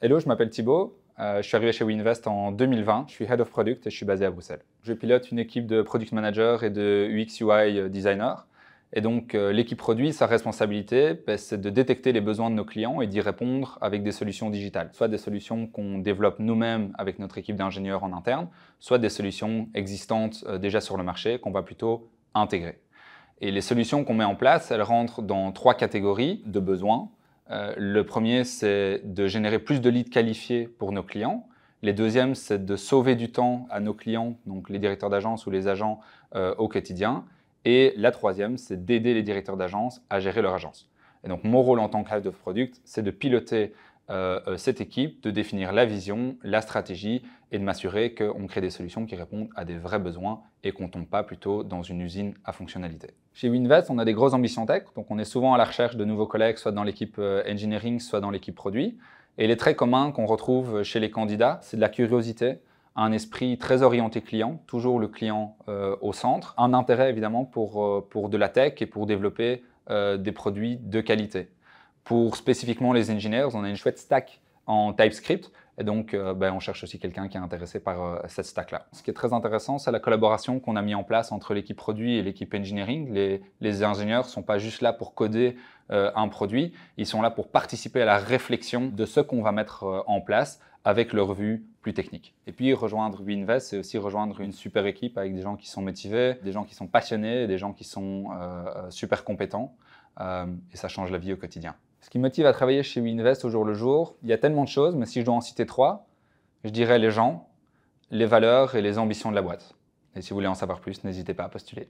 Hello, je m'appelle Thibaut. Euh, je suis arrivé chez WeInvest en 2020. Je suis Head of Product et je suis basé à Bruxelles. Je pilote une équipe de Product Manager et de UX UI euh, Designer. Et donc, euh, l'équipe produit, sa responsabilité, ben, c'est de détecter les besoins de nos clients et d'y répondre avec des solutions digitales. Soit des solutions qu'on développe nous-mêmes avec notre équipe d'ingénieurs en interne, soit des solutions existantes déjà sur le marché qu'on va plutôt intégrer. Et les solutions qu'on met en place, elles rentrent dans trois catégories de besoins euh, le premier, c'est de générer plus de leads qualifiés pour nos clients. Le deuxième, c'est de sauver du temps à nos clients, donc les directeurs d'agence ou les agents euh, au quotidien. Et la troisième, c'est d'aider les directeurs d'agence à gérer leur agence. Et donc, mon rôle en tant que Head de product, c'est de piloter euh, euh, cette équipe, de définir la vision, la stratégie et de m'assurer qu'on crée des solutions qui répondent à des vrais besoins et qu'on ne tombe pas plutôt dans une usine à fonctionnalité. Chez Winvest, on a des grosses ambitions tech, donc on est souvent à la recherche de nouveaux collègues, soit dans l'équipe euh, engineering, soit dans l'équipe produit. Et les traits communs qu'on retrouve chez les candidats, c'est de la curiosité, un esprit très orienté client, toujours le client au centre, un intérêt évidemment pour, de la tech et pour développer des produits de qualité. Pour spécifiquement les ingénieurs, on a une chouette stack en TypeScript. Et donc, euh, ben, on cherche aussi quelqu'un qui est intéressé par euh, cette stack-là. Ce qui est très intéressant, c'est la collaboration qu'on a mis en place entre l'équipe produit et l'équipe engineering. Les, ingénieurs ne sont pas juste là pour coder euh, un produit, ils sont là pour participer à la réflexion de ce qu'on va mettre en place avec leur vue plus technique. Et puis rejoindre Winvest, c'est aussi rejoindre une super équipe avec des gens qui sont motivés, des gens qui sont passionnés, des gens qui sont super compétents. et ça change la vie au quotidien. Ce qui me motive à travailler chez Winvest au jour le jour, il y a tellement de choses, mais si je dois en citer trois, je dirais les gens, les valeurs et les ambitions de la boîte. Et si vous voulez en savoir plus, n'hésitez pas à postuler.